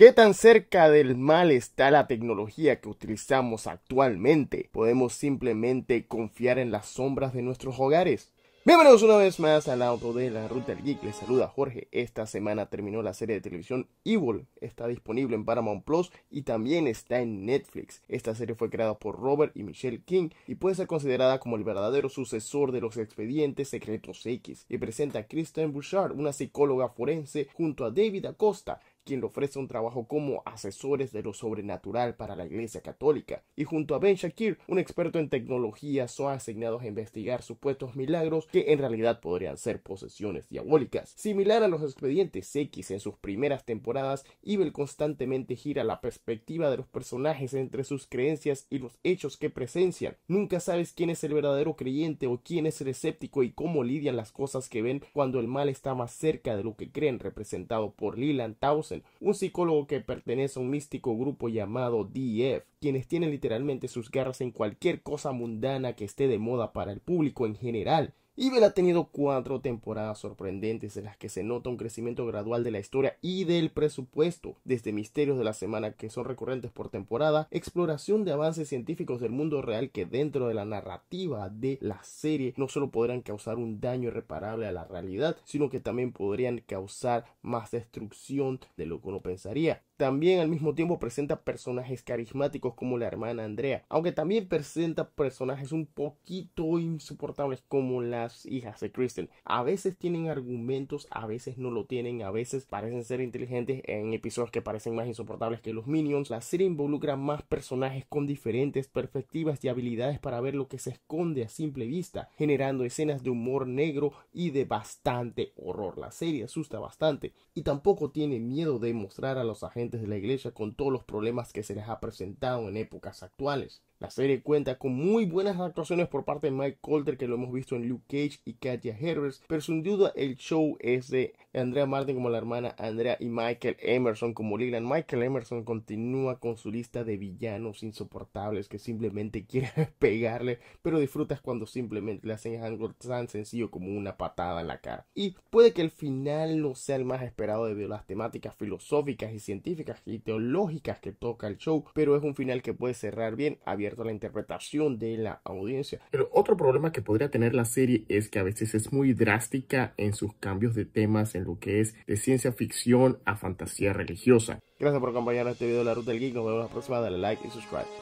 ¿Qué tan cerca del mal está la tecnología que utilizamos actualmente? ¿Podemos simplemente confiar en las sombras de nuestros hogares? Bienvenidos una vez más al auto de la Ruta del Geek, les saluda Jorge. Esta semana terminó la serie de televisión Evil, está disponible en Paramount Plus y también está en Netflix. Esta serie fue creada por Robert y Michelle King y puede ser considerada como el verdadero sucesor de los expedientes secretos X y presenta a Kristen Bouchard, una psicóloga forense, junto a David Acosta, quien le ofrece un trabajo como asesores de lo sobrenatural para la Iglesia Católica, y junto a Ben Shakir, un experto en tecnología, son asignados a investigar supuestos milagros que en realidad podrían ser posesiones diabólicas. Similar a los expedientes X en sus primeras temporadas, Evil constantemente gira la perspectiva de los personajes entre sus creencias y los hechos que presencian. Nunca sabes quién es el verdadero creyente o quién es el escéptico y cómo lidian las cosas que ven cuando el mal está más cerca de lo que creen, representado por Lilan Taus un psicólogo que pertenece a un místico grupo llamado DF, quienes tienen literalmente sus garras en cualquier cosa mundana que esté de moda para el público en general, Evil ha tenido cuatro temporadas sorprendentes en las que se nota un crecimiento gradual de la historia y del presupuesto, desde misterios de la semana que son recurrentes por temporada, exploración de avances científicos del mundo real que dentro de la narrativa de la serie no solo podrán causar un daño irreparable a la realidad, sino que también podrían causar más destrucción de lo que uno pensaría. También al mismo tiempo presenta personajes carismáticos como la hermana Andrea, aunque también presenta personajes un poquito insoportables como la hijas de Kristen. A veces tienen argumentos, a veces no lo tienen, a veces parecen ser inteligentes en episodios que parecen más insoportables que los Minions. La serie involucra más personajes con diferentes perspectivas y habilidades para ver lo que se esconde a simple vista, generando escenas de humor negro y de bastante horror. La serie asusta bastante y tampoco tiene miedo de mostrar a los agentes de la iglesia con todos los problemas que se les ha presentado en épocas actuales. La serie cuenta con muy buenas actuaciones por parte de Mike Colter, que lo hemos visto en Luke Cage y Katia Herbers, pero sin duda el show es de Andrea Martin como la hermana Andrea y Michael Emerson como Leland. Michael Emerson continúa con su lista de villanos insoportables que simplemente quieren pegarle, pero disfrutas cuando simplemente le hacen algo tan sencillo como una patada en la cara. Y puede que el final no sea el más esperado debido a las temáticas filosóficas y científicas y teológicas que toca el show, pero es un final que puede cerrar bien abierto la interpretación de la audiencia. Pero otro problema que podría tener la serie es que a veces es muy drástica en sus cambios de temas en lo que es de ciencia ficción a fantasía religiosa. Gracias por acompañar este video de la Ruta del Geek. Nos vemos la próxima. Dale like y subscribe.